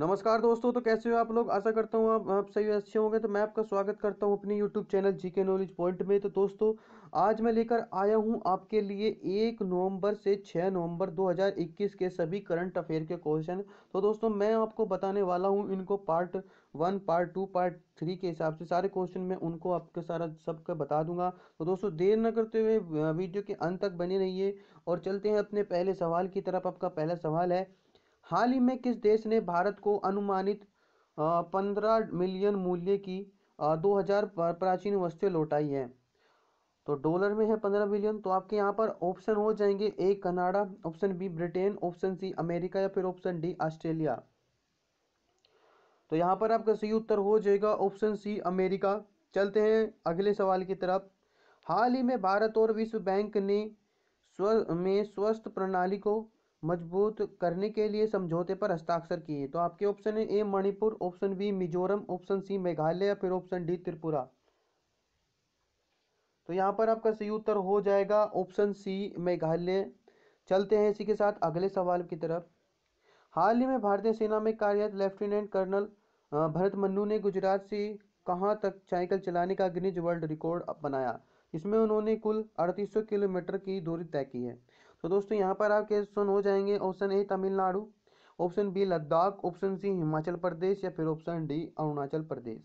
नमस्कार दोस्तों तो कैसे हो आप लोग आशा करता हूँ आप आप सही अच्छे होंगे तो मैं आपका स्वागत करता हूँ अपने YouTube channel GK knowledge point में तो दोस्तों आज मैं लेकर आया हूँ आपके लिए एक नवंबर से छः नवंबर 2021 के सभी करंट अफेयर के क्वेश्चन तो दोस्तों मैं आपको बताने वाला हूँ इनको part one part two part three के हिसाब से सारे क्वेश्चन मैं उनको आपके सारा सबका बता दूंगा तो दोस्तों देर न करते हुए वीडियो के अंत तक बने रहिए और चलते हैं अपने पहले सवाल की तरफ आपका पहला सवाल है हाल ही में किस देश ने भारत को अनुमानित पंद्रह मिलियन मूल्य की दो हज़ार प्राचीन वस्तुएं लौटाई है तो डॉलर में है पंद्रह मिलियन तो आपके यहाँ पर ऑप्शन हो जाएंगे A Canada option B Britain option C America या फिर ऑप्शन डी ऑस्ट्रेलिया तो यहाँ पर आपका सही उत्तर हो जाएगा ऑप्शन सी अमेरिका चलते हैं अगले सवाल की तरफ हाल ही में भारत और विश्व बैंक ने स्व में स्वस्थ प्रणाली को मजबूत करने के लिए समझौते पर हस्ताक्षर किए तो आपके ऑप्शन है A Manipur option B Mizoram option C Meghalaya या फिर ऑप्शन डी त्रिपुरा तो यहाँ पर आपका सही उत्तर हो जाएगा ऑप्शन सी मेघालय चलते हैं इसी के साथ अगले सवाल की तरफ हाल ही में भारतीय सेना में कार्यरत लेफ्टिनेंट कर्नल भरत मन्नू ने गुजरात से कहाँ तक साइकिल चलाने का गिनीज वर्ल्ड रिकॉर्ड बनाया इसमें उन्होंने कुल अड़तीस किलोमीटर की दूरी तय की है तो दोस्तों यहाँ पर आपके ऑप्शन हो जाएंगे option A Tamil Nadu option B Ladakh option C Himachal Pradesh या फिर ऑप्शन डी अरुणाचल प्रदेश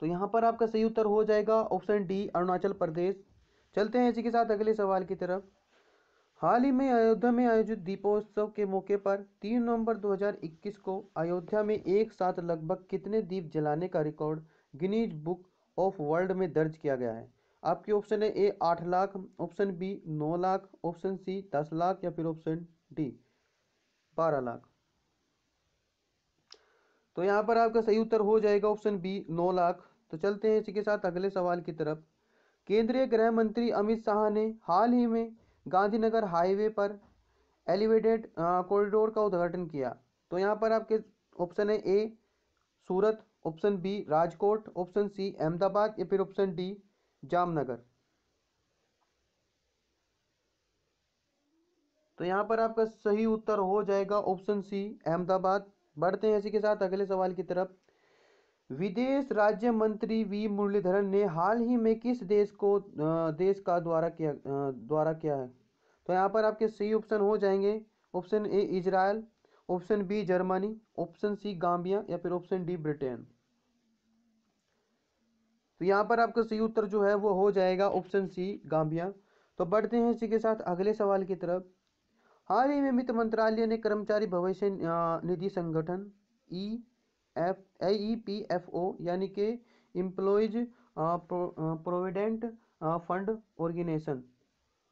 तो यहाँ पर आपका सही उत्तर हो जाएगा ऑप्शन डी अरुणाचल प्रदेश चलते हैं इसी के साथ अगले सवाल की तरफ हाल ही में अयोध्या में आयोजित दीपोत्सव के मौके पर 3 नवंबर 2021 को अयोध्या में एक साथ लगभग कितने दीप जलाने का record Guinness book of world में दर्ज किया गया है आपके ऑप्शन है ए आठ लाख ऑप्शन बी नौ लाख ऑप्शन सी दस लाख या फिर ऑप्शन डी बारह लाख तो यहाँ पर आपका सही उत्तर हो जाएगा ऑप्शन बी नौ लाख तो चलते हैं इसी के साथ अगले सवाल की तरफ केंद्रीय गृह मंत्री अमित शाह ने हाल ही में गांधीनगर हाईवे पर एलिवेटेड कॉरिडोर का उद्घाटन किया तो यहाँ पर आपके ऑप्शन है A Surat option B Rajkot option C Ahmedabad या फिर ऑप्शन डी जामनगर तो यहाँ पर आपका सही उत्तर हो जाएगा ऑप्शन सी अहमदाबाद बढ़ते हैं इसी के साथ अगले सवाल की तरफ विदेश राज्य मंत्री वी मुरलीधरन ने हाल ही में किस देश को देश का द्वारा किया द्वारा किया है तो यहाँ पर आपके सही ऑप्शन हो जाएंगे option A Israel option B Germany option C Gambia या फिर ऑप्शन डी ब्रिटेन तो यहाँ पर आपका सही उत्तर जो है वो हो जाएगा ऑप्शन सी गांबिया तो बढ़ते हैं इसी के साथ अगले सवाल की तरफ हाल ही में वित्त मंत्रालय ने कर्मचारी भविष्य निधि संगठन E F E P F O यानी कि एम्प्लॉयज प्रोविडेंट फंड ऑर्गेनाइजेशन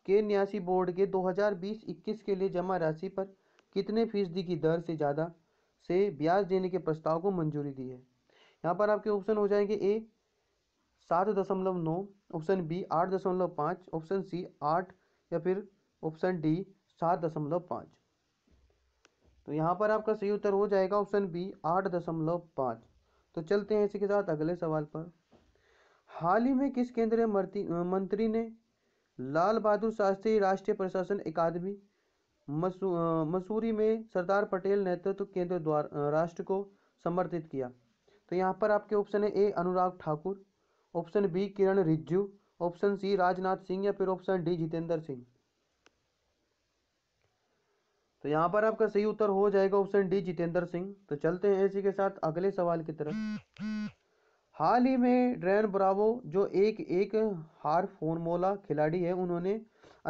के न्यासी बोर्ड के 2020-21 के लिए जमा राशि पर कितने फीसदी की दर से ज़्यादा से ब्याज देने के प्रस्ताव को मंजूरी दी है यहाँ पर आपके ऑप्शन हो जाएंगे ए सात दशमलव नौ ऑप्शन बी आठ दशमलव पाँच ऑप्शन सी आठ या फिर ऑप्शन डी सात दशमलव पाँच तो यहाँ पर आपका सही उत्तर हो जाएगा ऑप्शन बी आठ दशमलव पाँच तो चलते हैं इसी के साथ अगले सवाल पर हाल ही में किस केंद्रीय मंत्री ने लाल बहादुर शास्त्री राष्ट्रीय प्रशासन अकादमी मसूरी में सरदार पटेल नेतृत्व केंद्र द्वारा राष्ट्र को समर्पित किया तो यहाँ पर आपके ऑप्शन है A Anurag Thakur option B Kiran Rijiju option C Rajnath Singh या फिर ऑप्शन डी जितेंद्र सिंह तो यहाँ पर आपका सही उत्तर हो जाएगा ऑप्शन डी जितेंद्र सिंह तो चलते हैं इसी के साथ अगले सवाल की तरफ हाल ही में ड्रैन ब्रावो जो एक एक हार फोनमोला खिलाड़ी है उन्होंने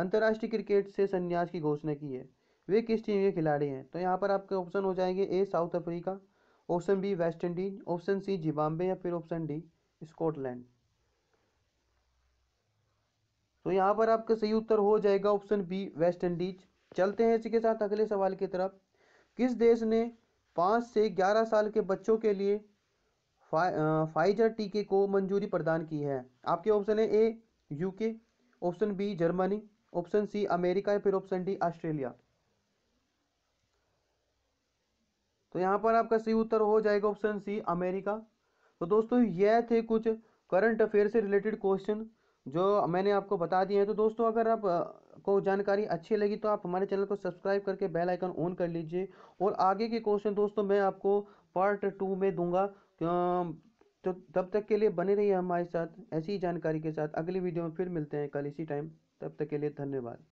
अंतर्राष्ट्रीय क्रिकेट से संन्यास की घोषणा की है वे किस टीम के खिलाड़ी हैं तो यहाँ पर आपके ऑप्शन हो जाएंगे A South Africa option B West Indies option C Zimbabwe या फिर ऑप्शन डी स्कॉटलैंड तो यहाँ पर आपका सही उत्तर हो जाएगा ऑप्शन बी वेस्ट इंडीज चलते हैं इसी के साथ अगले सवाल की तरफ किस देश ने पाँच से ग्यारह साल के बच्चों के लिए फाइजर टीके को मंजूरी प्रदान की है आपके ऑप्शन है A UK option B Germany option C America या फिर ऑप्शन डी ऑस्ट्रेलिया तो यहाँ पर आपका सही उत्तर हो जाएगा ऑप्शन सी अमेरिका तो दोस्तों यह थे कुछ करंट अफेयर से रिलेटेड क्वेश्चन जो मैंने आपको बता दिए हैं तो दोस्तों अगर आप को जानकारी अच्छी लगी तो आप हमारे चैनल को सब्सक्राइब करके बेल आइकन ऑन कर लीजिए और आगे के क्वेश्चन दोस्तों मैं आपको पार्ट टू में दूंगा तो तब तक के लिए बने रहिए हमारे साथ ऐसी ही जानकारी के साथ अगली वीडियो में फिर मिलते हैं कल इसी टाइम तब तक के लिए धन्यवाद